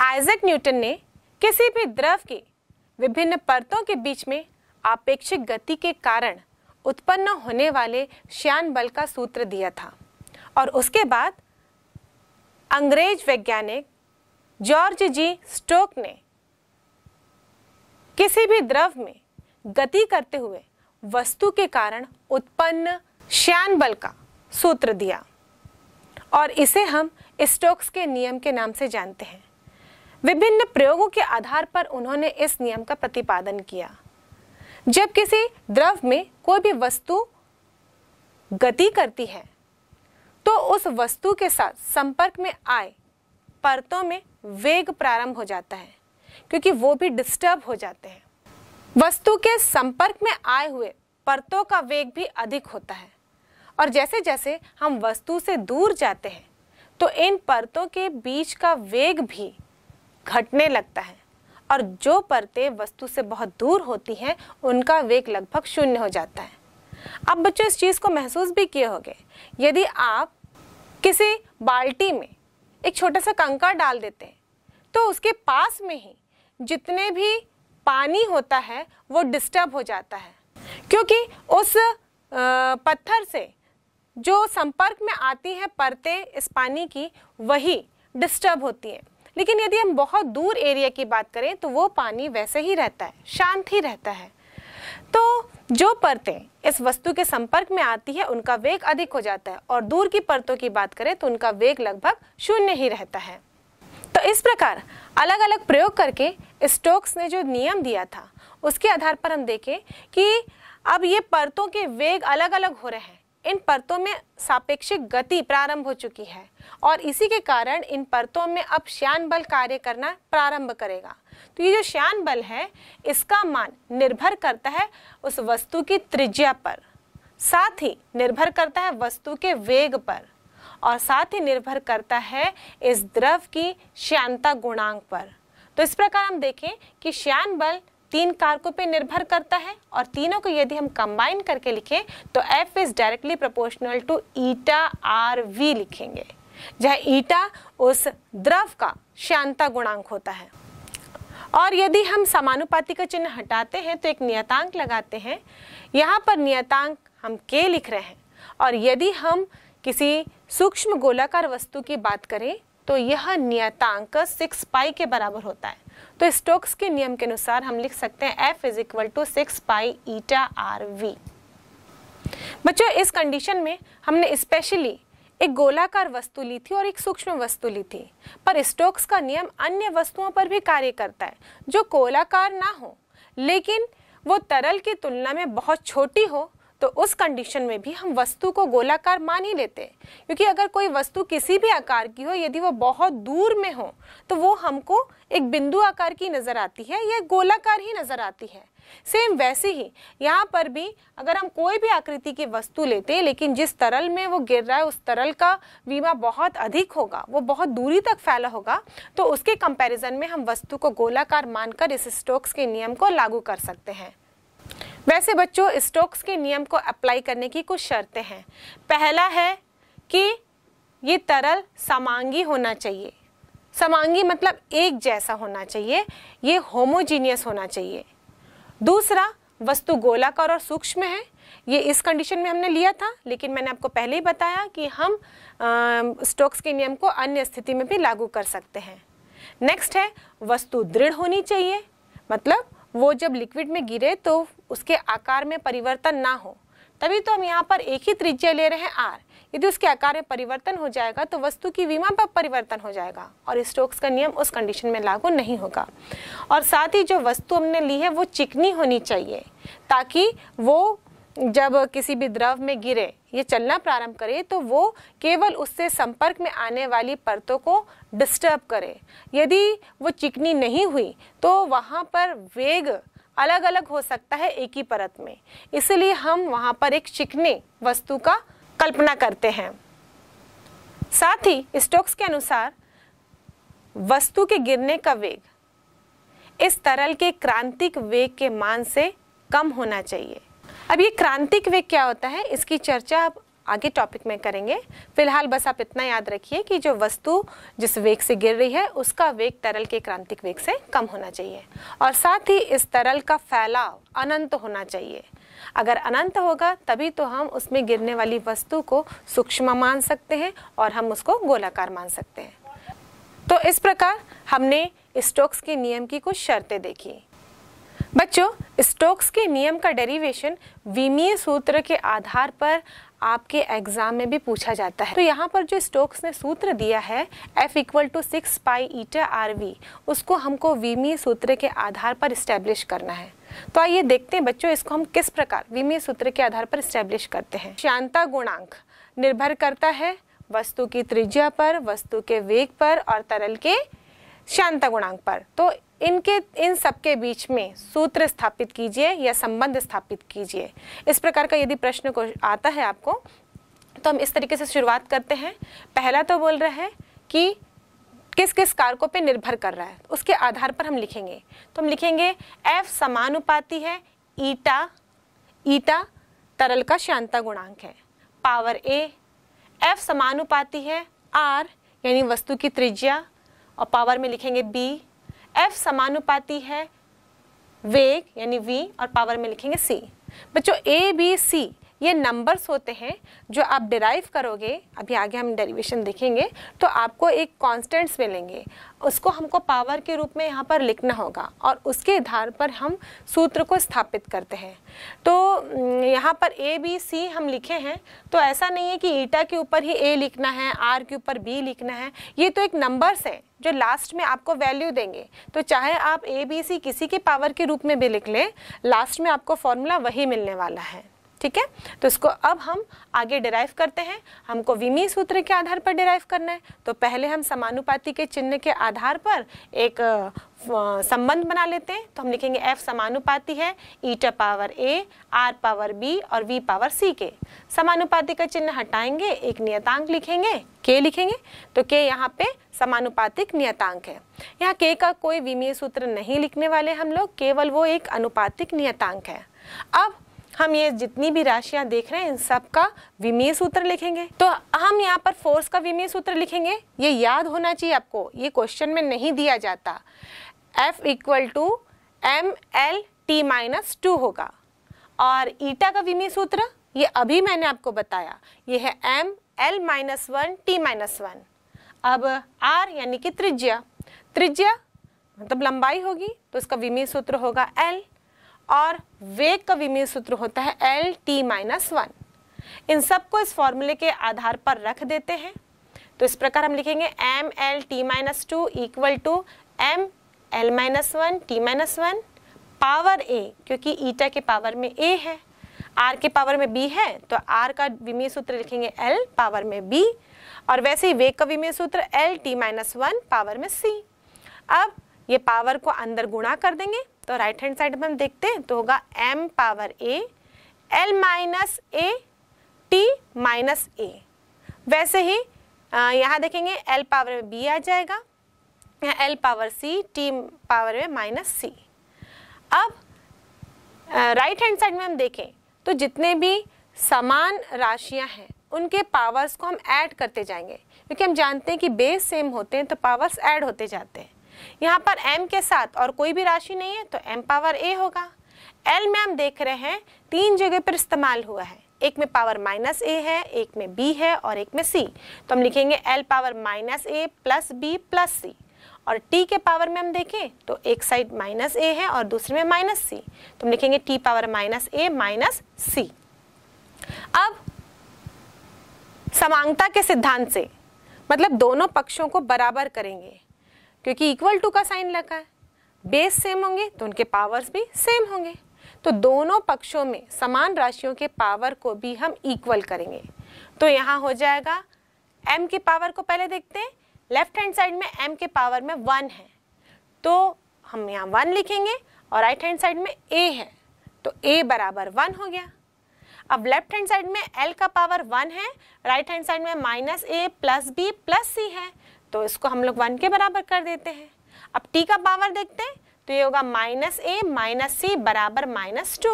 Isaac Newton ने किसी भी द्रव के विभिन्न परतों के बीच में आपेक्षिक गति के कारण उत्पन्न होने वाले श्यान बल का सूत्र दिया था और उसके बाद अंग्रेज वैज्ञानिक जॉर्ज जी स्टोक ने किसी भी द्रव में गति करते हुए वस्तु के कारण उत्पन्न श्यान बल का सूत्र दिया और इसे हम स्टोक्स के नियम के नाम से जानते हैं विभिन्न प्रयोगों के आधार पर उन्होंने इस नियम का प्रतिपादन किया जब किसी द्रव में कोई भी वस्तु गति करती है तो उस वस्तु के साथ संपर्क में आए परतों में वेग प्रारंभ हो जाता है क्योंकि वो भी डिस्टर्ब हो जाते हैं वस्तु के संपर्क में आए हुए परतों का वेग भी अधिक होता है और जैसे जैसे हम वस्तु से दूर जाते हैं तो इन परतों के बीच का वेग भी घटने लगता है और जो परतें वस्तु से बहुत दूर होती हैं उनका वेग लगभग शून्य हो जाता है अब बच्चों इस चीज़ को महसूस भी किए होंगे यदि आप किसी बाल्टी में एक छोटा सा कंकर डाल देते हैं तो उसके पास में ही जितने भी पानी होता है वो डिस्टर्ब हो जाता है क्योंकि उस पत्थर से जो संपर्क में आती है परतें इस पानी की वही डिस्टर्ब होती हैं लेकिन यदि हम बहुत दूर एरिया की बात करें तो वो पानी वैसे ही रहता है शांत ही रहता है तो जो परतें इस वस्तु के संपर्क में आती है उनका वेग अधिक हो जाता है और दूर की परतों की बात करें तो उनका वेग लगभग शून्य ही रहता है तो इस प्रकार अलग अलग प्रयोग करके स्टोक्स ने जो नियम दिया था उसके आधार पर हम देखें कि अब ये परतों के वेग अलग अलग हो रहे हैं इन परतों में सापेक्षिक गति प्रारंभ हो चुकी है और इसी के कारण इन परतों में अब श्यान बल कार्य करना प्रारंभ करेगा तो ये जो श्यान बल है इसका मान निर्भर करता है उस वस्तु की त्रिज्या पर साथ ही निर्भर करता है वस्तु के वेग पर और साथ ही निर्भर करता है इस द्रव की श्यानता गुणांक पर तो इस प्रकार हम देखें कि श्यान बल तीन कारकों पे निर्भर करता है और तीनों को यदि हम कंबाइन करके लिखें तो F is directly proportional to eta are V लिखेंगे जहाँ ईटा उस द्रव का शांता गुणांक होता है और यदि हम समानुपाती का चिन्ह हटाते हैं तो एक नियतांक लगाते हैं यहाँ पर नियतांक हम के लिख रहे हैं और यदि हम किसी सूक्ष्म गोलाकार वस्तु की बात करें तो यह नियतांक सिक्स पाई के बराबर होता है तो स्टोक्स के नियम के अनुसार हम लिख सकते हैं F is equal to six pi eta are V बच्चों इस कंडीशन में हमने स्पेशली एक गोलाकार वस्तु ली थी और एक सूक्ष्म वस्तु ली थी पर स्टोक्स का नियम अन्य वस्तुओं पर भी कार्य करता है जो गोलाकार ना हो लेकिन वो तरल की तुलना में बहुत छोटी हो तो उस कंडीशन में भी हम वस्तु को गोलाकार मान ही लेते हैं क्योंकि अगर कोई वस्तु किसी भी आकार की हो यदि वो बहुत दूर में हो तो वो हमको एक बिंदु आकार की नज़र आती है या गोलाकार ही नज़र आती है सेम वैसे ही यहाँ पर भी अगर हम कोई भी आकृति की वस्तु लेते हैं लेकिन जिस तरल में वो गिर रहा है उस तरल का बीमा बहुत अधिक होगा वो बहुत दूरी तक फैला होगा तो उसके कंपैरिजन में हम वस्तु को गोलाकार मानकर इस स्टोक्स के नियम को लागू कर सकते हैं वैसे बच्चों स्टोक्स के नियम को अप्लाई करने की कुछ शर्तें हैं पहला है कि ये तरल समांगी होना चाहिए समांगी मतलब एक जैसा होना चाहिए ये होमोजीनियस होना चाहिए दूसरा वस्तु गोलाकार और सूक्ष्म है ये इस कंडीशन में हमने लिया था लेकिन मैंने आपको पहले ही बताया कि हम स्टोक्स के नियम को अन्य स्थिति में भी लागू कर सकते हैं नेक्स्ट है वस्तु दृढ़ होनी चाहिए मतलब वो जब लिक्विड में गिरे तो उसके आकार में परिवर्तन ना हो तभी तो हम यहाँ पर एक ही त्रिज्या ले रहे हैं आर यदि उसके आकार में परिवर्तन हो जाएगा तो वस्तु की विमा पर परिवर्तन हो जाएगा और स्टोक्स का नियम उस कंडीशन में लागू नहीं होगा और साथ ही जो वस्तु हमने ली है वो चिकनी होनी चाहिए ताकि वो जब किसी भी द्रव में गिरे ये चलना प्रारंभ करे तो वो केवल उससे संपर्क में आने वाली परतों को डिस्टर्ब करे यदि वो चिकनी नहीं हुई तो वहाँ पर वेग अलग अलग हो सकता है एक ही परत में इसलिए हम वहां पर एक चिकने वस्तु का कल्पना करते हैं साथ ही स्टोक्स के अनुसार वस्तु के गिरने का वेग इस तरल के क्रांतिक वेग के मान से कम होना चाहिए अब ये क्रांतिक वेग क्या होता है इसकी चर्चा अब आगे टॉपिक में करेंगे फिलहाल बस आप इतना याद रखिए कि जो वस्तु जिस वेग से गिर रही है उसका वेग तरल के क्रांतिक वेग से कम होना चाहिए और साथ ही इस तरल का फैलाव अनंत होना चाहिए अगर अनंत होगा तभी तो हम उसमें गिरने वाली वस्तु को सूक्ष्म मान सकते हैं और हम उसको गोलाकार मान सकते हैं तो इस प्रकार हमने स्टोक्स के नियम की कुछ शर्तें देखी बच्चों स्टोक्स के नियम का डेरिवेशन विमीय सूत्र के आधार पर आपके एग्जाम में भी पूछा जाता है तो यहाँ पर जो स्टोक्स ने सूत्र दिया है F equal to six pi eta are V उसको हमको वीमी सूत्र के आधार पर इस्टेब्लिश करना है तो आइए देखते हैं बच्चों इसको हम किस प्रकार विमीय सूत्र के आधार पर स्टैब्लिश करते हैं शांता गुणांक निर्भर करता है वस्तु की त्रिज्या पर वस्तु के वेग पर और तरल के शांता गुणांक पर तो इनके इन सबके बीच में सूत्र स्थापित कीजिए या संबंध स्थापित कीजिए इस प्रकार का यदि प्रश्न को आता है आपको तो हम इस तरीके से शुरुआत करते हैं पहला तो बोल रहा है कि किस किस कारकों पे निर्भर कर रहा है उसके आधार पर हम लिखेंगे तो हम लिखेंगे एफ समानुपाती है ईटा ईटा तरल का शांता गुणांक है पावर ए एफ समानुपाती है आर यानी वस्तु की त्रिज्या और पावर में लिखेंगे बी एफ समानुपाती है वेग यानी वी और पावर में लिखेंगे सी बच्चों ए बी सी ये नंबर्स होते हैं जो आप डिराइव करोगे अभी आगे हम डेरिवेशन देखेंगे तो आपको एक कांस्टेंट्स मिलेंगे उसको हमको पावर के रूप में यहाँ पर लिखना होगा और उसके आधार पर हम सूत्र को स्थापित करते हैं तो यहाँ पर ए बी सी हम लिखे हैं तो ऐसा नहीं है कि ईटा के ऊपर ही ए लिखना है आर के ऊपर बी लिखना है ये तो एक नंबर्स हैं जो लास्ट में आपको वैल्यू देंगे तो चाहे आप ए बी सी किसी के पावर के रूप में भी लिख लें लास्ट में आपको फॉर्मूला वही मिलने वाला है ठीक है तो इसको अब हम आगे डिराइव करते हैं हमको विमी सूत्र के आधार पर डिराइव करना है तो पहले हम समानुपाति के चिन्ह के आधार पर एक संबंध बना लेते हैं तो हम लिखेंगे एफ समानुपाति है eta power A R power B और वी पावर सी के समानुपाति का चिन्ह हटाएंगे एक नियतांक लिखेंगे के लिखेंगे तो के यहाँ पे समानुपातिक नियतांक है यहाँ के का कोई विमीय सूत्र नहीं लिखने वाले हम लोग केवल वो एक अनुपातिक नियतांक है अब हम ये जितनी भी राशियां देख रहे हैं इन सब का विमीय सूत्र लिखेंगे तो हम यहाँ पर फोर्स का विमीय सूत्र लिखेंगे ये याद होना चाहिए आपको ये क्वेश्चन में नहीं दिया जाता F equal to M L T minus two होगा और ईटा का विमीय सूत्र ये अभी मैंने आपको बताया ये है M L minus one T minus one अब आर यानी कि त्रिज्या त्रिज्या मतलब लंबाई होगी तो इसका विमीय सूत्र होगा एल और वेग का विमीय सूत्र होता है एल टी माइनस वन इन सबको इस फॉर्मूले के आधार पर रख देते हैं तो इस प्रकार हम लिखेंगे M L T minus two equal to M L minus one T minus one power A क्योंकि ईटा के पावर में ए है आर के पावर में बी है तो आर का विमीय सूत्र लिखेंगे एल पावर में बी और वैसे ही वेग का विमीय सूत्र L T minus one power में सी अब ये पावर को अंदर गुणा कर देंगे तो राइट हैंड साइड में हम देखते हैं तो होगा M power A L minus A T minus A वैसे ही यहाँ देखेंगे एल पावर में बी आ जाएगा यहाँ L power C T power में माइनस सी अब राइट हैंड साइड में हम देखें तो जितने भी समान राशियाँ हैं उनके पावर्स को हम ऐड करते जाएंगे क्योंकि हम जानते हैं कि बेस सेम होते हैं तो पावर्स ऐड होते जाते हैं यहाँ पर m के साथ और कोई भी राशि नहीं है तो m पावर a होगा l में हम देख रहे हैं तीन जगह पर इस्तेमाल हुआ है एक में पावर माइनस ए है एक में बी है और एक में सी तो हम लिखेंगे L power minus A plus B plus C और टी के पावर में हम देखें तो एक साइड माइनस ए है और दूसरे में माइनस सी तो हम लिखेंगे T power minus A minus C अब समांगता के सिद्धांत से मतलब दोनों पक्षों को बराबर करेंगे क्योंकि इक्वल टू का साइन लगा है बेस सेम होंगे तो उनके पावर्स भी सेम होंगे तो दोनों पक्षों में समान राशियों के पावर को भी हम इक्वल करेंगे तो यहाँ हो जाएगा एम के पावर को पहले देखते हैं लेफ्ट हैंड साइड में एम के पावर में वन है तो हम यहाँ वन लिखेंगे और राइट हैंड साइड में ए है तो ए बराबर वन हो गया अब लेफ्ट हैंड साइड में एल का पावर वन है राइट हैंड साइड में minus A plus B plus C है तो इसको हम लोग वन के बराबर कर देते हैं अब टी का पावर देखते हैं तो ये होगा माइनस ए माइनस सी बराबर माइनस टू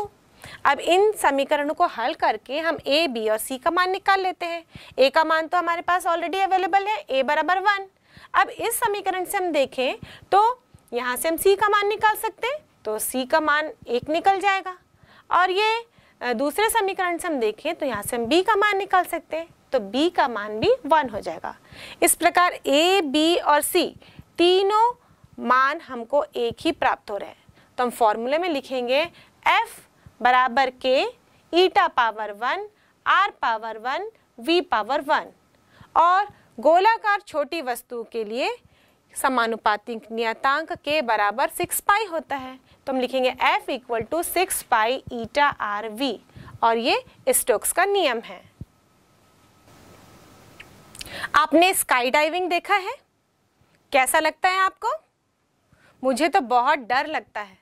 अब इन समीकरणों को हल करके हम ए बी और सी का मान निकाल लेते हैं ए का मान तो हमारे पास ऑलरेडी अवेलेबल है ए बराबर वन अब इस समीकरण से हम देखें तो यहाँ से हम सी का मान निकाल सकते हैं तो सी का मान एक निकल जाएगा और ये दूसरे समीकरण से हम देखें तो यहाँ से हम बी का मान निकाल सकते हैं तो b का मान भी वन हो जाएगा इस प्रकार a, b और c तीनों मान हमको एक ही प्राप्त हो रहे हैं तो हम फॉर्मूले में लिखेंगे f बराबर के eta power one R power one V power one और गोलाकार छोटी वस्तु के लिए समानुपातिक नियतांक के बराबर सिक्स पाई होता है तो हम लिखेंगे f equal to six pi eta are v और ये स्टोक्स का नियम है आपने स्काई डाइविंग देखा है कैसा लगता है आपको मुझे तो बहुत डर लगता है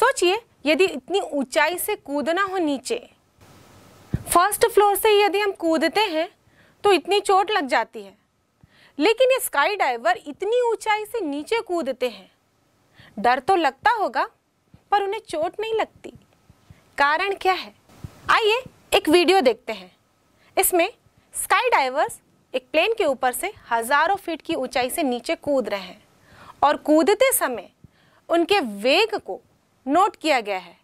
सोचिए यदि इतनी ऊंचाई से कूदना हो नीचे फर्स्ट फ्लोर से यदि हम कूदते हैं तो इतनी चोट लग जाती है लेकिन ये स्काई डाइवर इतनी ऊंचाई से नीचे कूदते हैं डर तो लगता होगा पर उन्हें चोट नहीं लगती कारण क्या है आइए एक वीडियो देखते हैं इसमें स्काई डाइवर्स एक प्लेन के ऊपर से हजारों फीट की ऊंचाई से नीचे कूद रहे हैं और कूदते समय उनके वेग को नोट किया गया है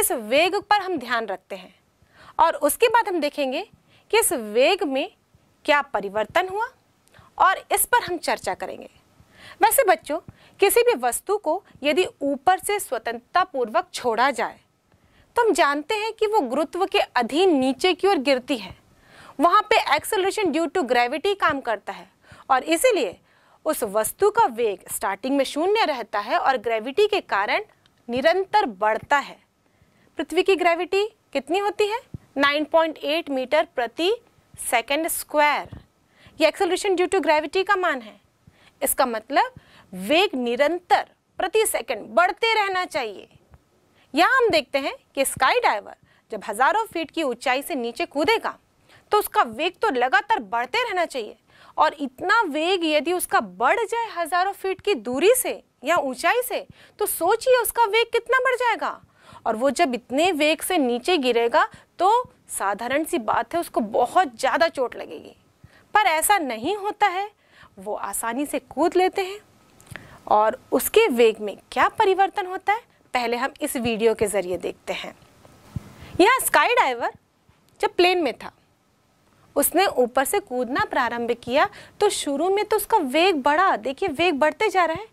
इस वेग पर हम ध्यान रखते हैं और उसके बाद हम देखेंगे कि इस वेग में क्या परिवर्तन हुआ और इस पर हम चर्चा करेंगे वैसे बच्चों किसी भी वस्तु को यदि ऊपर से स्वतंत्रतापूर्वक छोड़ा जाए तो हम जानते हैं कि वो गुरुत्व के अधीन नीचे की ओर गिरती है वहाँ पे एक्सेलरेशन ड्यू टू ग्रेविटी काम करता है और इसीलिए उस वस्तु का वेग स्टार्टिंग में शून्य रहता है और ग्रेविटी के कारण निरंतर बढ़ता है पृथ्वी की ग्रेविटी कितनी होती है 9.8 मीटर प्रति सेकंड स्क्वायर ये एक्सेलरेशन ड्यू टू ग्रेविटी का मान है इसका मतलब वेग निरंतर प्रति सेकंड बढ़ते रहना चाहिए यहाँ हम देखते हैं कि स्काई डाइवर जब हजारों फीट की ऊंचाई से नीचे कूदेगा तो उसका वेग तो लगातार बढ़ते रहना चाहिए और इतना वेग यदि उसका बढ़ जाए हजारों फीट की दूरी से या ऊंचाई से तो सोचिए उसका वेग कितना बढ़ जाएगा और वो जब इतने वेग से नीचे गिरेगा तो साधारण सी बात है उसको बहुत ज़्यादा चोट लगेगी पर ऐसा नहीं होता है वो आसानी से कूद लेते हैं और उसके वेग में क्या परिवर्तन होता है पहले हम इस वीडियो के ज़रिए देखते हैं यह स्काई डाइवर जब प्लेन में था उसने ऊपर से कूदना प्रारंभ किया तो शुरू में तो उसका वेग बढ़ा देखिए वेग बढ़ते जा रहा है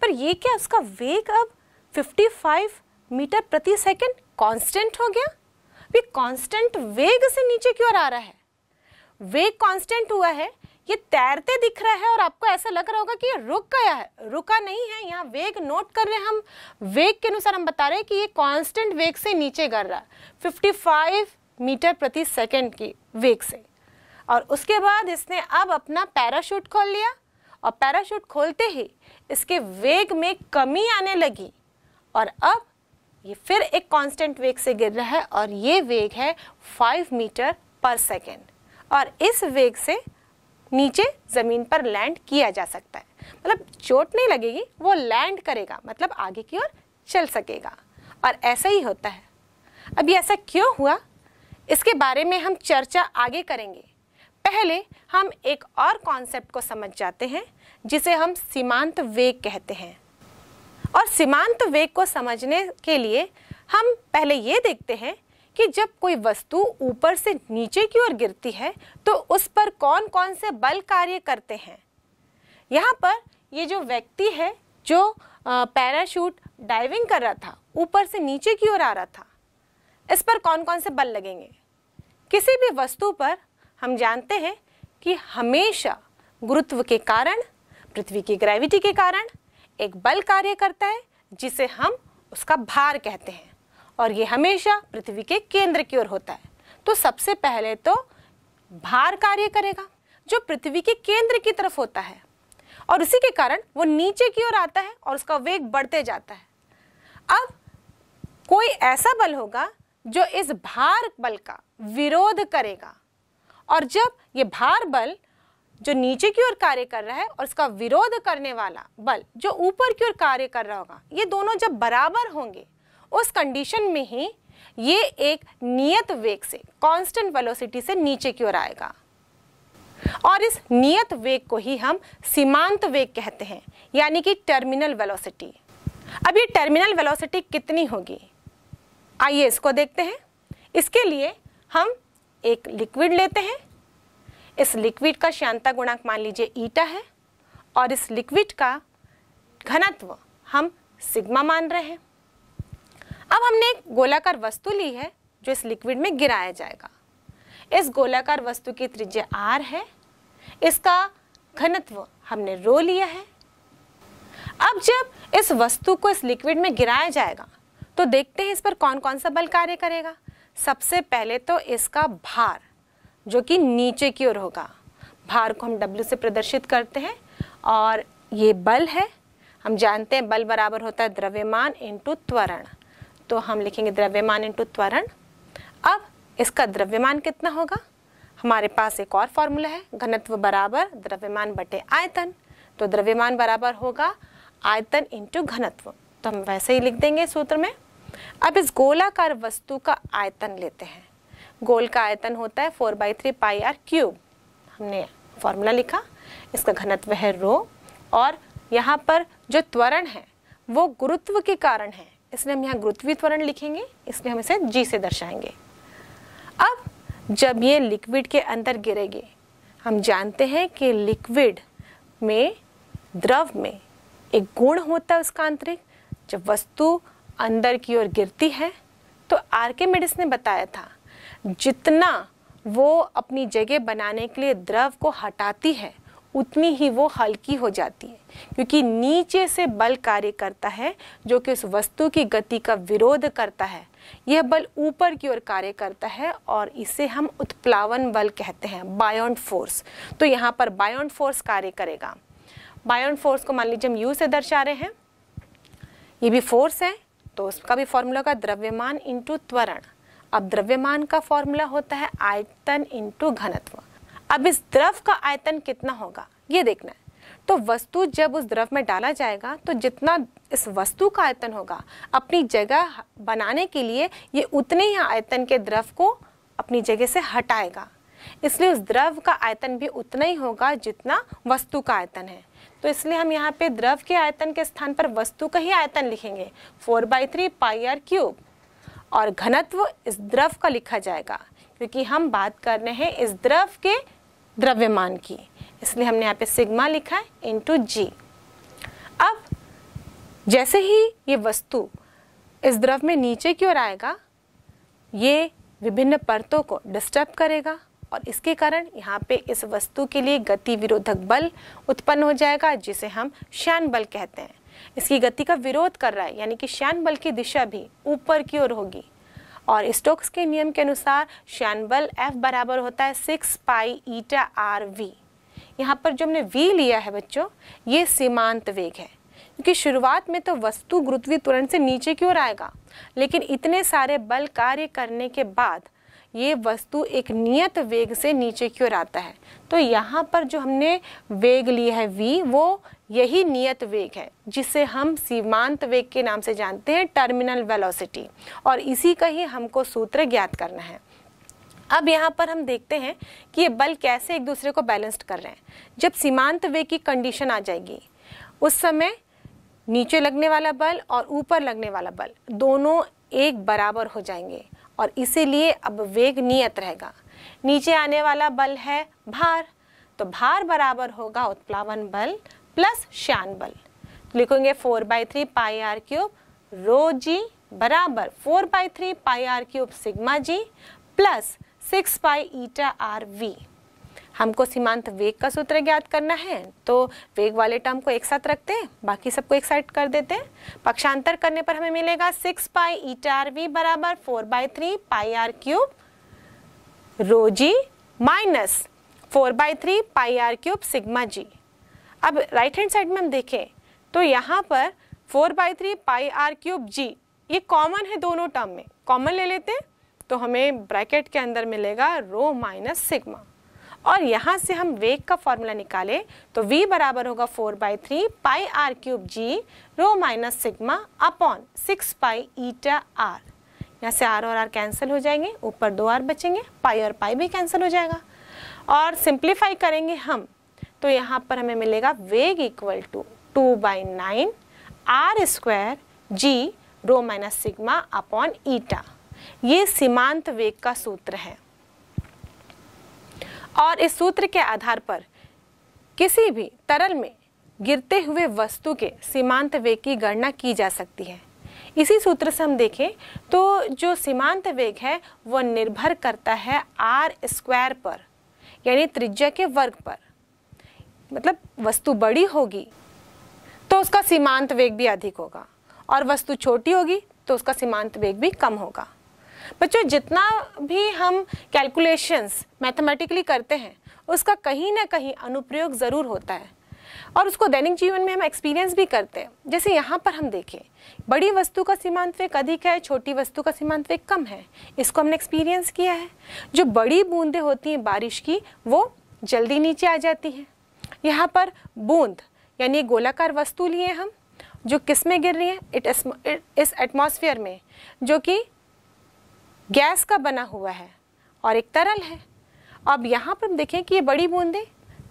पर ये क्या उसका वेग अब 55 मीटर प्रति सेकंड कांस्टेंट हो गया भी कांस्टेंट वेग से नीचे क्यों आ रहा है वेग कांस्टेंट हुआ है ये तैरते दिख रहा है और आपको ऐसा लग रहा होगा कि ये रुक गया है रुका नहीं है यहाँ वेग नोट कर रहे हैं हम वेग के अनुसार हम बता रहे हैं कि ये कांस्टेंट वेग से नीचे गिर रहा है 55 मीटर प्रति सेकंड की वेग से और उसके बाद इसने अब अपना पैराशूट खोल लिया और पैराशूट खोलते ही इसके वेग में कमी आने लगी और अब ये फिर एक कांस्टेंट वेग से गिर रहा है और ये वेग है फाइव मीटर पर सेकेंड और इस वेग से नीचे ज़मीन पर लैंड किया जा सकता है मतलब चोट नहीं लगेगी वो लैंड करेगा मतलब आगे की ओर चल सकेगा और ऐसा ही होता है अभी ऐसा क्यों हुआ इसके बारे में हम चर्चा आगे करेंगे पहले हम एक और कॉन्सेप्ट को समझ जाते हैं जिसे हम सीमांत वेग कहते हैं और सीमांत वेग को समझने के लिए हम पहले ये देखते हैं कि जब कोई वस्तु ऊपर से नीचे की ओर गिरती है तो उस पर कौन कौन से बल कार्य करते हैं यहाँ पर ये जो व्यक्ति है जो पैराशूट डाइविंग कर रहा था ऊपर से नीचे की ओर आ रहा था इस पर कौन कौन से बल लगेंगे किसी भी वस्तु पर हम जानते हैं कि हमेशा गुरुत्व के कारण पृथ्वी की ग्रेविटी के कारण एक बल कार्य करता है जिसे हम उसका भार कहते हैं और ये हमेशा पृथ्वी के केंद्र की ओर होता है तो सबसे पहले तो भार कार्य करेगा जो पृथ्वी के केंद्र की तरफ होता है और उसी के कारण वो नीचे की ओर आता है और उसका वेग बढ़ते जाता है अब कोई ऐसा बल होगा जो इस भार बल का विरोध करेगा और जब ये भार बल जो नीचे की ओर कार्य कर रहा है और उसका विरोध करने वाला बल जो ऊपर की ओर कार्य कर रहा होगा ये दोनों जब बराबर होंगे उस कंडीशन में ही ये एक नियत वेग से कांस्टेंट वेलोसिटी से नीचे की ओर आएगा और इस नियत वेग को ही हम सीमांत वेग कहते हैं यानी कि टर्मिनल वेलोसिटी अब ये टर्मिनल वेलोसिटी कितनी होगी आइए इसको देखते हैं इसके लिए हम एक लिक्विड लेते हैं इस लिक्विड का श्यांता गुणांक मान लीजिए ईटा है और इस लिक्विड का घनत्व हम सिग्मा मान रहे हैं अब हमने एक गोलाकार वस्तु ली है जो इस लिक्विड में गिराया जाएगा इस गोलाकार वस्तु की त्रिज्या आर है इसका घनत्व हमने रो लिया है अब जब इस वस्तु को इस लिक्विड में गिराया जाएगा तो देखते हैं इस पर कौन कौन सा बल कार्य करेगा सबसे पहले तो इसका भार जो कि नीचे की ओर होगा भार को हम W से प्रदर्शित करते हैं और ये बल है हम जानते हैं बल बराबर होता है द्रव्यमान इंटू त्वरण तो हम लिखेंगे द्रव्यमान इंटू त्वरण अब इसका द्रव्यमान कितना होगा हमारे पास एक और फॉर्मूला है घनत्व बराबर द्रव्यमान बटे आयतन तो द्रव्यमान बराबर होगा आयतन इंटू घनत्व तो हम वैसे ही लिख देंगे सूत्र में अब इस गोलाकार वस्तु का आयतन लेते हैं गोल का आयतन होता है four by three pi r cube हमने फॉर्मूला लिखा इसका घनत्व है रो और यहाँ पर जो त्वरण है वो गुरुत्व के कारण है इसलिए हम यहाँ गुरुत्वी त्वरण लिखेंगे इसलिए हम इसे जी से दर्शाएंगे अब जब ये लिक्विड के अंदर गिरेगी हम जानते हैं कि लिक्विड में द्रव में एक गुण होता है उसका आंतरिक जब वस्तु अंदर की ओर गिरती है तो आर के मेडिस ने बताया था जितना वो अपनी जगह बनाने के लिए द्रव को हटाती है उतनी ही वो हल्की हो जाती है क्योंकि नीचे से बल कार्य करता है जो कि उस वस्तु की गति का विरोध करता है यह बल ऊपर की ओर कार्य करता है और इसे हम उत्प्लावन बल कहते हैं बायोंड फोर्स तो यहाँ पर बायोन्ड फोर्स कार्य करेगा बायोंड फोर्स को मान लीजिए हम यू से दर्शा रहे हैं ये भी फोर्स है तो उसका भी फॉर्मूला होगा द्रव्यमान इंटू त्वरण अब द्रव्यमान का फॉर्मूला होता है आयतन इंटू घनत्व अब इस द्रव का आयतन कितना होगा ये देखना है तो वस्तु जब उस द्रव में डाला जाएगा तो जितना इस वस्तु का आयतन होगा अपनी जगह बनाने के लिए ये उतने ही आयतन के द्रव को अपनी जगह से हटाएगा इसलिए उस द्रव का आयतन भी उतना ही होगा जितना वस्तु का आयतन है तो इसलिए हम यहाँ पे द्रव के आयतन के स्थान पर वस्तु का ही आयतन लिखेंगे four by three pi r cube और घनत्व इस द्रव का लिखा जाएगा क्योंकि हम बात कर रहे हैं इस द्रव के द्रव्यमान की इसलिए हमने यहाँ पे सिग्मा लिखा है इंटू जी अब जैसे ही ये वस्तु इस द्रव में नीचे की ओर आएगा ये विभिन्न परतों को डिस्टर्ब करेगा और इसके कारण यहाँ पे इस वस्तु के लिए गति विरोधक बल उत्पन्न हो जाएगा जिसे हम श्यान बल कहते हैं इसकी गति का विरोध कर रहा है यानी कि श्यान बल की दिशा भी ऊपर की ओर होगी और स्टोक्स के नियम के अनुसार श्यान बल एफ बराबर होता है six pi eta are v यहाँ पर जो हमने वी लिया है बच्चों ये सीमांत वेग है क्योंकि शुरुआत में तो वस्तु गुरुत्वीय तुरंत से नीचे की ओर आएगा लेकिन इतने सारे बल कार्य करने के बाद ये वस्तु एक नियत वेग से नीचे की ओर आता है तो यहाँ पर जो हमने वेग लिया है v वो यही नियत वेग है जिसे हम सीमांत वेग के नाम से जानते हैं टर्मिनल वेलोसिटी और इसी का ही हमको सूत्र ज्ञात करना है अब यहाँ पर हम देखते हैं कि ये बल कैसे एक दूसरे को बैलेंस्ड कर रहे हैं जब सीमांत वेग की कंडीशन आ जाएगी उस समय नीचे लगने वाला बल और ऊपर लगने वाला बल दोनों एक बराबर हो जाएंगे और इसीलिए अब वेग नियत रहेगा नीचे आने वाला बल है भार तो भार बराबर होगा उत्प्लावन बल प्लस श्यान बल तो लिखोगे four by three pi r cube rho g बराबर four by three pi r cube sigma g plus six pi eta are v हमको सीमांत वेग का सूत्र ज्ञात करना है तो वेग वाले टर्म को एक साथ रखते हैं बाकी सबको एक साइड कर देते हैं पक्षांतर करने पर हमें मिलेगा six pi e r v बराबर four by three pi r cube rho g minus four by three pi r cube sigma g अब राइट हैंड साइड में हम देखें तो यहाँ पर four by three pi r cube g ये common है दोनों टर्म में कॉमन ले लेते हैं तो हमें ब्रैकेट के अंदर मिलेगा रो माइनस सिग्मा और यहाँ से हम वेग का फॉर्मूला निकालें तो v बराबर होगा four by three pi r cube g rho minus sigma upon six pi eta r यहाँ से r और r कैंसिल हो जाएंगे ऊपर दो r बचेंगे पाई और पाई भी कैंसिल हो जाएगा और सिंप्लीफाई करेंगे हम तो यहाँ पर हमें मिलेगा वेग equal to two by nine r square g rho minus sigma upon eta ये सीमांत वेग का सूत्र है और इस सूत्र के आधार पर किसी भी तरल में गिरते हुए वस्तु के सीमांत वेग की गणना की जा सकती है इसी सूत्र से हम देखें तो जो सीमांत वेग है वह निर्भर करता है आर स्क्वायर पर यानी त्रिज्या के वर्ग पर मतलब वस्तु बड़ी होगी तो उसका सीमांत वेग भी अधिक होगा और वस्तु छोटी होगी तो उसका सीमांत वेग भी कम होगा बच्चों जितना भी हम कैलकुलेशंस मैथमेटिकली करते हैं उसका कहीं ना कहीं अनुप्रयोग ज़रूर होता है और उसको दैनिक जीवन में हम एक्सपीरियंस भी करते हैं जैसे यहाँ पर हम देखें बड़ी वस्तु का सीमांत वेग अधिक है छोटी वस्तु का सीमांत वेग कम है इसको हमने एक्सपीरियंस किया है जो बड़ी बूंदें होती हैं बारिश की वो जल्दी नीचे आ जाती हैं यहाँ पर बूंद यानी गोलाकार वस्तु लिए हम जो किस में गिर रही है इट इस एटमॉस्फेयर में जो कि गैस का बना हुआ है और एक तरल है अब यहाँ पर हम देखें कि ये बड़ी बूंदें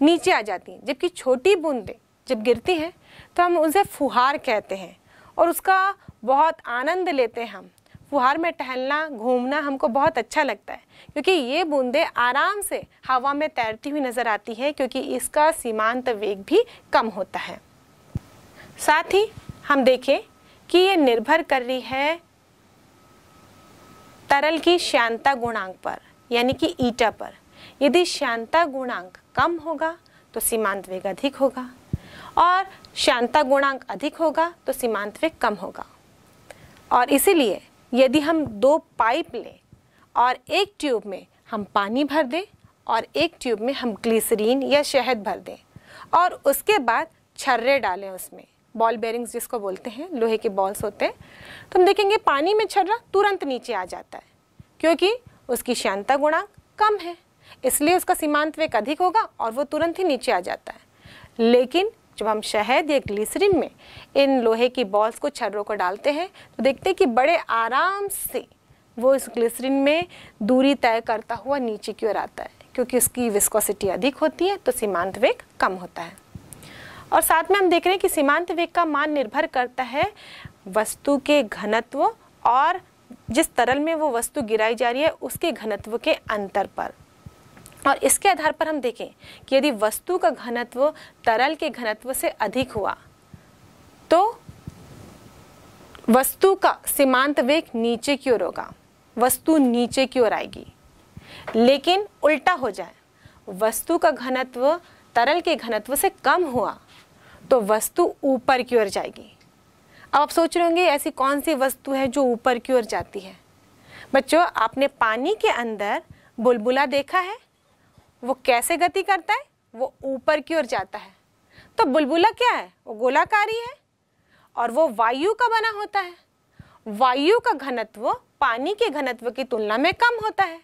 नीचे आ जाती हैं जबकि छोटी बूंदें जब गिरती हैं तो हम उसे फुहार कहते हैं और उसका बहुत आनंद लेते हैं हम फुहार में टहलना घूमना हमको बहुत अच्छा लगता है क्योंकि ये बूंदें आराम से हवा में तैरती हुई नज़र आती है क्योंकि इसका सीमांत वेग भी कम होता है साथ ही हम देखें कि ये निर्भर कर रही है तरल की श्यांता गुणांक पर यानी कि ईटा पर यदि श्यांता गुणांक कम होगा तो सीमांत वेग अधिक होगा और श्यांता गुणांक अधिक होगा तो सीमांत वेग कम होगा और इसीलिए यदि हम दो पाइप लें और एक ट्यूब में हम पानी भर दें और एक ट्यूब में हम ग्लिसरीन या शहद भर दें और उसके बाद छर्रे डालें उसमें बॉल बेरिंग्स जिसको बोलते हैं लोहे के बॉल्स होते हैं तो हम देखेंगे पानी में छर्रा तुरंत नीचे आ जाता है क्योंकि उसकी श्यांता गुणांक कम है इसलिए उसका सीमांत वेग अधिक होगा और वो तुरंत ही नीचे आ जाता है लेकिन जब हम शहद या ग्लिसरीन में इन लोहे की बॉल्स को छर्रों को डालते हैं तो देखते हैं कि बड़े आराम से वो इस ग्लिसरीन में दूरी तय करता हुआ नीचे की ओर आता है क्योंकि उसकी विस्कोसिटी अधिक होती है तो सीमांत वेग कम होता है और साथ में हम देख रहे हैं कि सीमांत वेग का मान निर्भर करता है वस्तु के घनत्व और जिस तरल में वो वस्तु गिराई जा रही है उसके घनत्व के अंतर पर और इसके आधार पर हम देखें कि यदि वस्तु का घनत्व तरल के घनत्व से अधिक हुआ तो वस्तु का सीमांत वेग नीचे की ओर होगा वस्तु नीचे की ओर आएगी लेकिन उल्टा हो जाए वस्तु का घनत्व तरल के घनत्व से कम हुआ तो वस्तु ऊपर की ओर जाएगी अब आप सोच रहे होंगे ऐसी कौन सी वस्तु है जो ऊपर की ओर जाती है बच्चों आपने पानी के अंदर बुलबुला देखा है वो कैसे गति करता है वो ऊपर की ओर जाता है तो बुलबुला क्या है वो गोलाकारी है और वो वायु का बना होता है वायु का घनत्व पानी के घनत्व की तुलना में कम होता है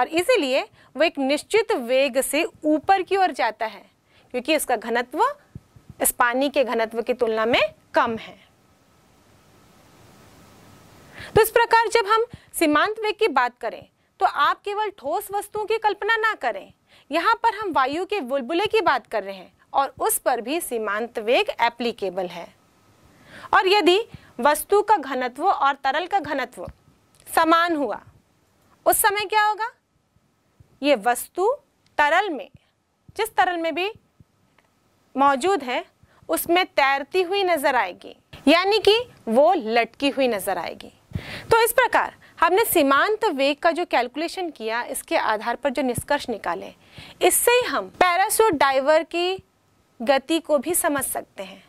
और इसीलिए वो एक निश्चित वेग से ऊपर की ओर जाता है क्योंकि इसका घनत्व इस पानी के घनत्व की तुलना में कम है तो इस प्रकार जब हम सीमांत वेग की बात करें तो आप केवल ठोस वस्तुओं की कल्पना ना करें यहां पर हम वायु के बुलबुले की बात कर रहे हैं और उस पर भी सीमांत वेग एप्लीकेबल है और यदि वस्तु का घनत्व और तरल का घनत्व समान हुआ उस समय क्या होगा ये वस्तु तरल में जिस तरल में भी मौजूद है उसमें तैरती हुई नजर आएगी यानी कि वो लटकी हुई नजर आएगी तो इस प्रकार हमने सीमांत वेग का जो कैलकुलेशन किया इसके आधार पर जो निष्कर्ष निकाले इससे ही हम पैरासूट डाइवर की गति को भी समझ सकते हैं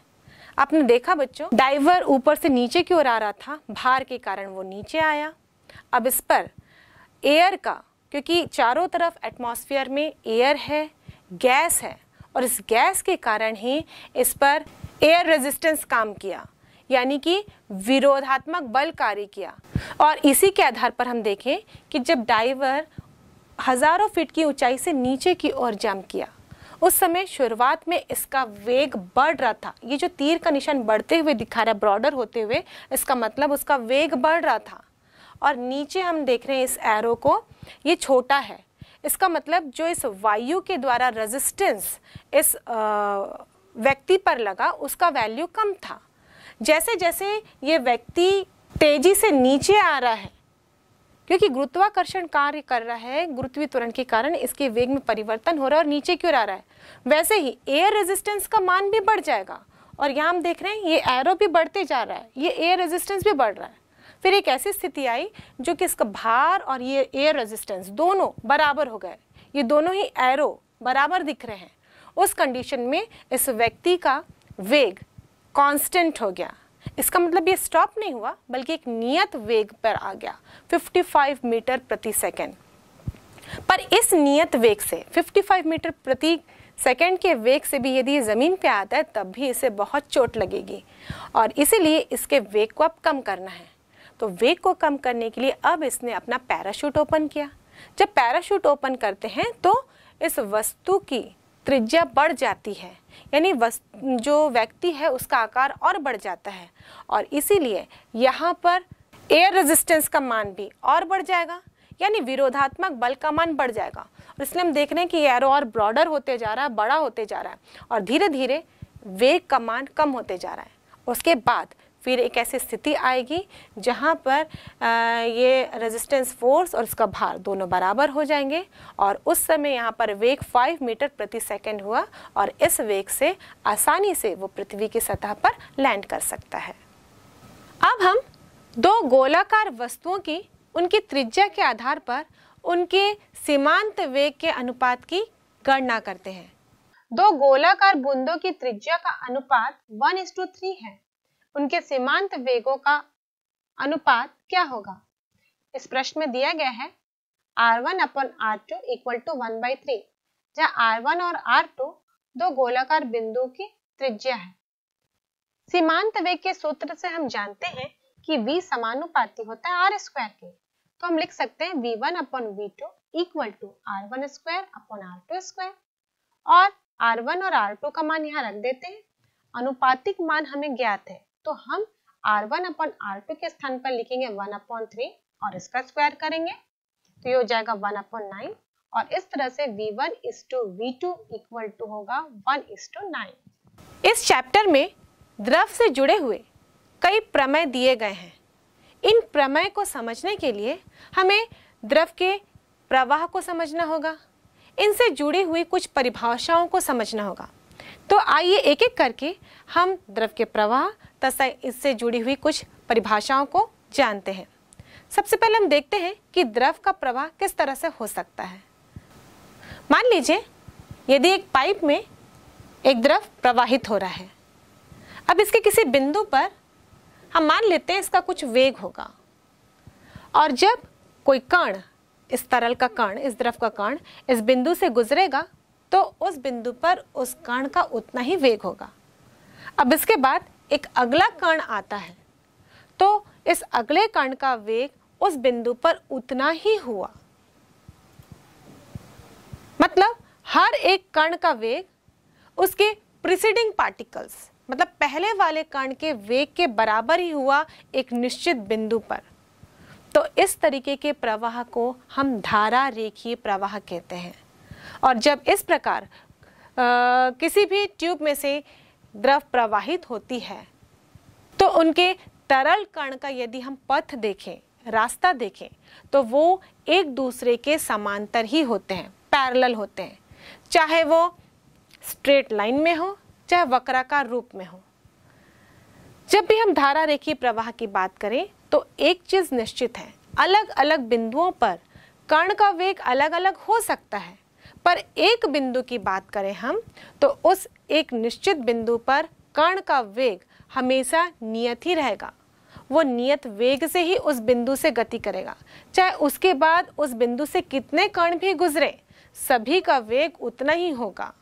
आपने देखा बच्चों डाइवर ऊपर से नीचे की ओर आ रहा था भार के कारण वो नीचे आया अब इस पर एयर का क्योंकि चारों तरफ एटमॉस्फेयर में एयर है गैस है और इस गैस के कारण ही इस पर एयर रेजिस्टेंस काम किया यानी कि विरोधात्मक बल कार्य किया और इसी के आधार पर हम देखें कि जब डाइवर हजारों फीट की ऊंचाई से नीचे की ओर जम किया उस समय शुरुआत में इसका वेग बढ़ रहा था ये जो तीर का निशान बढ़ते हुए दिखा रहा है ब्रॉडर होते हुए इसका मतलब उसका वेग बढ़ रहा था और नीचे हम देख रहे हैं इस एरो को ये छोटा है इसका मतलब जो इस वायु के द्वारा रेजिस्टेंस इस व्यक्ति पर लगा उसका वैल्यू कम था जैसे जैसे ये व्यक्ति तेजी से नीचे आ रहा है क्योंकि गुरुत्वाकर्षण कार्य कर रहा है गुरुत्वी त्वरण के कारण इसके वेग में परिवर्तन हो रहा है और नीचे क्यों आ रहा है वैसे ही एयर रेजिस्टेंस का मान भी बढ़ जाएगा और यहाँ हम देख रहे हैं ये एरो भी बढ़ते जा रहा है ये एयर रेजिस्टेंस भी बढ़ रहा है फिर एक ऐसी स्थिति आई जो कि इसका भार और ये एयर रेजिस्टेंस दोनों बराबर हो गए ये दोनों ही एरो बराबर दिख रहे हैं उस कंडीशन में इस व्यक्ति का वेग कांस्टेंट हो गया इसका मतलब ये स्टॉप नहीं हुआ बल्कि एक नियत वेग पर आ गया 55 मीटर प्रति सेकंड पर इस नियत वेग से 55 मीटर प्रति सेकंड के वेग से भी यदि ये ज़मीन पे आता है तब भी इसे बहुत चोट लगेगी और इसीलिए इसके वेग को अब कम करना है तो वेग को कम करने के लिए अब इसने अपना पैराशूट ओपन किया जब पैराशूट ओपन करते हैं तो इस वस्तु की त्रिज्या बढ़ जाती है यानी जो व्यक्ति है उसका आकार और बढ़ जाता है और इसीलिए यहाँ पर एयर रेजिस्टेंस का मान भी और बढ़ जाएगा यानी विरोधात्मक बल का मान बढ़ जाएगा और इसलिए हम देख रहे हैं कि एरो और ब्रॉडर होते जा रहा है बड़ा होते जा रहा है और धीरे धीरे वेग का मान कम होते जा रहा है उसके बाद फिर एक ऐसी स्थिति आएगी जहाँ पर ये रेजिस्टेंस फोर्स और इसका भार दोनों बराबर हो जाएंगे और उस समय यहाँ पर वेग फाइव मीटर प्रति सेकेंड हुआ और इस वेग से आसानी से वो पृथ्वी की सतह पर लैंड कर सकता है अब हम दो गोलाकार वस्तुओं की उनकी त्रिज्या के आधार पर उनके सीमांत वेग के अनुपात की गणना करते हैं दो गोलाकार बूंदों की त्रिज्या का अनुपात वन इस टू थ्री है उनके सीमांत वेगों का अनुपात क्या होगा इस प्रश्न में दिया गया है r one upon r two equal to one by three जहाँ आर वन और आर टू दो गोलाकार बिंदु की त्रिज्या है सीमांत वेग के सूत्र से हम जानते हैं कि v समानुपाती होता है आर स्क्वायर के तो हम लिख सकते हैं v1 one upon v two equal to r one square upon r two square और आर वन और आर टू का मान यहाँ रख देते हैं अनुपातिक मान हमें ज्ञात है तो हम r one upon r two के स्थान पर लिखेंगे वन अपॉन थ्री और इसका स्क्वायर करेंगे तो ये हो जाएगा वन अपॉन नाइन और इस तरह से v one is to v two equal to होगा वन इज टू नाइन इस चैप्टर में द्रव से जुड़े हुए कई प्रमेय दिए गए हैं इन प्रमेय को समझने के लिए हमें द्रव के प्रवाह को समझना होगा इनसे जुड़ी हुई कुछ परिभाषाओं को समझना होगा तो आइए एक एक करके हम द्रव के प्रवाह तथा इससे जुड़ी हुई कुछ परिभाषाओं को जानते हैं सबसे पहले हम देखते हैं कि द्रव का प्रवाह किस तरह से हो सकता है मान लीजिए यदि एक पाइप में एक द्रव प्रवाहित हो रहा है अब इसके किसी बिंदु पर हम मान लेते हैं इसका कुछ वेग होगा और जब कोई कण इस तरल का कण इस द्रव का कण इस बिंदु से गुजरेगा तो उस बिंदु पर उस कण का उतना ही वेग होगा अब इसके बाद एक अगला कण आता है तो इस अगले कण का वेग उस बिंदु पर उतना ही हुआ मतलब हर एक कण का वेग उसके प्रिसीडिंग पार्टिकल्स मतलब पहले वाले कण के वेग के बराबर ही हुआ एक निश्चित बिंदु पर तो इस तरीके के प्रवाह को हम धारा रेखीय प्रवाह कहते हैं और जब इस प्रकार आ, किसी भी ट्यूब में से द्रव प्रवाहित होती है तो उनके तरल कण का यदि हम पथ देखें रास्ता देखें तो वो एक दूसरे के समांतर ही होते हैं पैरेलल होते हैं चाहे वो स्ट्रेट लाइन में हो चाहे वक्राकार रूप में हो जब भी हम धारा रेखीय प्रवाह की बात करें तो एक चीज़ निश्चित है अलग अलग बिंदुओं पर कण का वेग अलग अलग हो सकता है पर एक बिंदु की बात करें हम तो उस एक निश्चित बिंदु पर कण का वेग हमेशा नियत ही रहेगा वो नियत वेग से ही उस बिंदु से गति करेगा चाहे उसके बाद उस बिंदु से कितने कण भी गुजरे सभी का वेग उतना ही होगा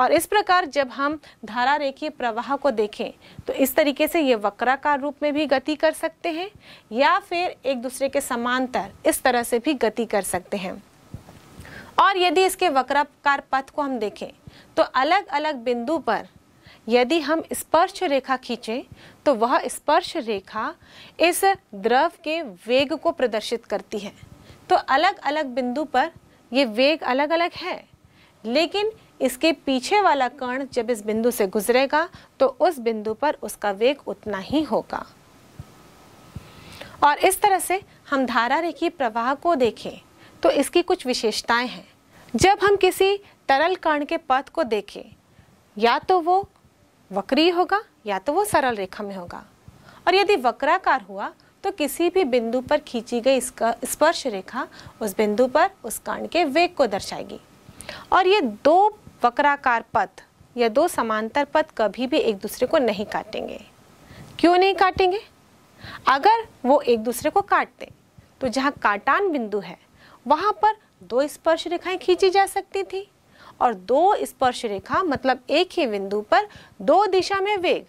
और इस प्रकार जब हम धारा रेखीय प्रवाह को देखें तो इस तरीके से ये वक्राकार रूप में भी गति कर सकते हैं या फिर एक दूसरे के समांतर इस तरह से भी गति कर सकते हैं और यदि इसके वक्रकार पथ को हम देखें तो अलग अलग बिंदु पर यदि हम स्पर्श रेखा खींचें तो वह स्पर्श रेखा इस द्रव के वेग को प्रदर्शित करती है तो अलग अलग बिंदु पर ये वेग अलग अलग है लेकिन इसके पीछे वाला कण जब इस बिंदु से गुजरेगा तो उस बिंदु पर उसका वेग उतना ही होगा और इस तरह से हम धारा रेखी प्रवाह को देखें तो इसकी कुछ विशेषताएं हैं जब हम किसी तरल कण के पथ को देखें या तो वो वक्री होगा या तो वो सरल रेखा में होगा और यदि वक्राकार हुआ तो किसी भी बिंदु पर खींची गई स्पर्श रेखा उस बिंदु पर उस कण के वेग को दर्शाएगी और ये दो वक्राकार पथ या दो समांतर पथ कभी भी एक दूसरे को नहीं काटेंगे क्यों नहीं काटेंगे अगर वो एक दूसरे को काटते तो जहाँ काटान बिंदु है वहाँ पर दो स्पर्श रेखाएं खींची जा सकती थी और दो स्पर्श रेखा मतलब एक ही बिंदु पर दो दिशा में वेग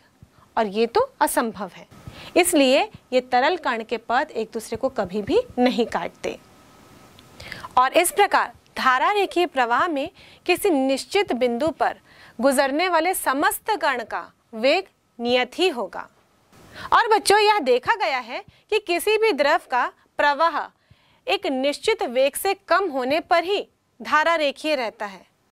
और ये तो असंभव है इसलिए ये तरल कण के पद एक दूसरे को कभी भी नहीं काटते और इस प्रकार धारा रेखीय प्रवाह में किसी निश्चित बिंदु पर गुजरने वाले समस्त कण का वेग नियत ही होगा और बच्चों यह देखा गया है कि किसी भी द्रव का प्रवाह एक निश्चित वेग से कम होने पर ही धारा रेखीय रहता है